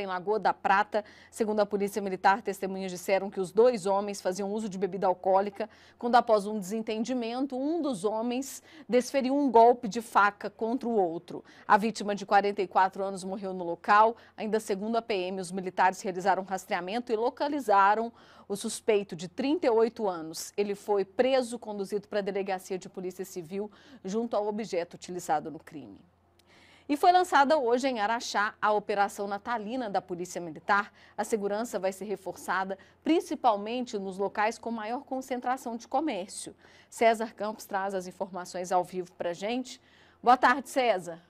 em Lagoa da Prata. Segundo a Polícia Militar, testemunhas disseram que os dois homens faziam uso de bebida alcoólica, quando após um desentendimento, um dos homens desferiu um golpe de faca contra o outro. A vítima de 44 anos morreu no local. Ainda segundo a PM, os militares realizaram rastreamento e localizaram o suspeito de 38 anos. Ele foi preso, conduzido para a delegacia de polícia civil junto ao objeto utilizado no crime. E foi lançada hoje em Araxá a Operação Natalina da Polícia Militar. A segurança vai ser reforçada, principalmente nos locais com maior concentração de comércio. César Campos traz as informações ao vivo para a gente. Boa tarde, César.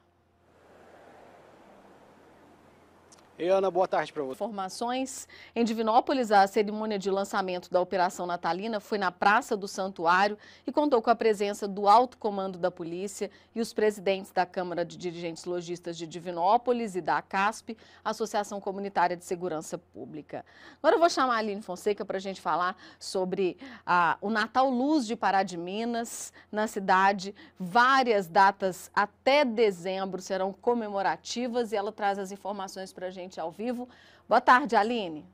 E Ana, boa tarde para você. Informações. Em Divinópolis, a cerimônia de lançamento da Operação Natalina foi na Praça do Santuário e contou com a presença do alto comando da polícia e os presidentes da Câmara de Dirigentes Logistas de Divinópolis e da ACASP, Associação Comunitária de Segurança Pública. Agora eu vou chamar a Aline Fonseca para a gente falar sobre ah, o Natal Luz de Pará de Minas, na cidade. Várias datas até dezembro serão comemorativas e ela traz as informações para a gente gente ao vivo. Boa tarde, Aline.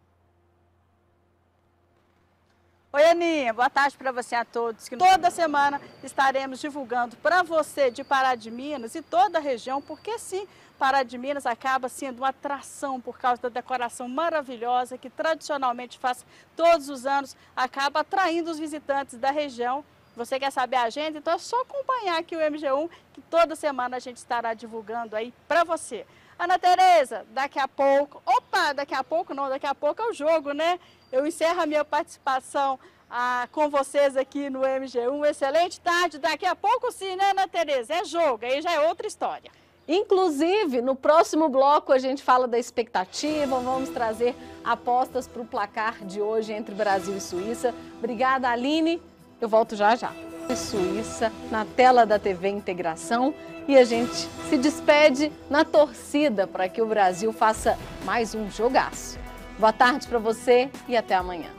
Oi, Aninha, boa tarde para você a todos. Que toda semana estaremos divulgando para você de Pará de Minas e toda a região, porque sim, Pará de Minas acaba sendo uma atração por causa da decoração maravilhosa que tradicionalmente faz todos os anos, acaba atraindo os visitantes da região você quer saber a agenda? Então é só acompanhar aqui o MG1, que toda semana a gente estará divulgando aí para você. Ana Tereza, daqui a pouco... Opa, daqui a pouco não, daqui a pouco é o jogo, né? Eu encerro a minha participação ah, com vocês aqui no MG1. Excelente tarde. Daqui a pouco sim, né, Ana Tereza? É jogo, aí já é outra história. Inclusive, no próximo bloco a gente fala da expectativa, vamos trazer apostas para o placar de hoje entre Brasil e Suíça. Obrigada, Aline. Eu volto já já. É suíça na tela da TV Integração e a gente se despede na torcida para que o Brasil faça mais um jogaço. Boa tarde para você e até amanhã.